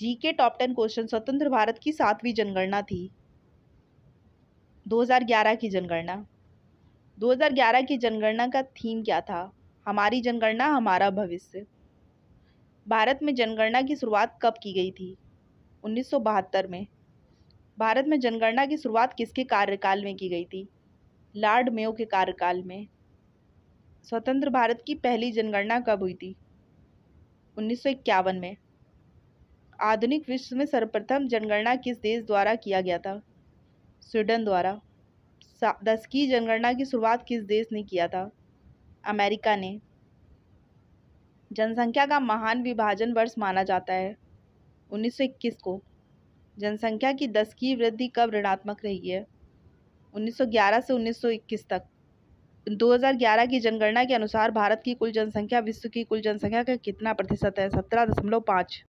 GK top ten question स्वतंत्र भारत की सातवीं जनगणना थी 2011 की जनगणना 2011 की जनगणना का थीम क्या था हमारी जनगणना हमारा भविष्य भारत में जनगणना की शुरुआत कब की गई थी उन्नीस में भारत में जनगणना की शुरुआत किसके कार्यकाल में की गई थी लॉर्ड मेयो के कार्यकाल में स्वतंत्र भारत की पहली जनगणना कब हुई थी उन्नीस में आधुनिक विश्व में सर्वप्रथम जनगणना किस देश द्वारा किया गया था स्वीडन द्वारा दस की जनगणना की शुरुआत किस देश ने किया था अमेरिका ने जनसंख्या का महान विभाजन वर्ष माना जाता है 1921 को जनसंख्या की दस की वृद्धि कब ऋणात्मक रही है 1911 से 1921 तक 2011 की जनगणना के अनुसार भारत की कुल जनसंख्या विश्व की कुल जनसंख्या का कितना प्रतिशत है सत्रह दशमलव पाँच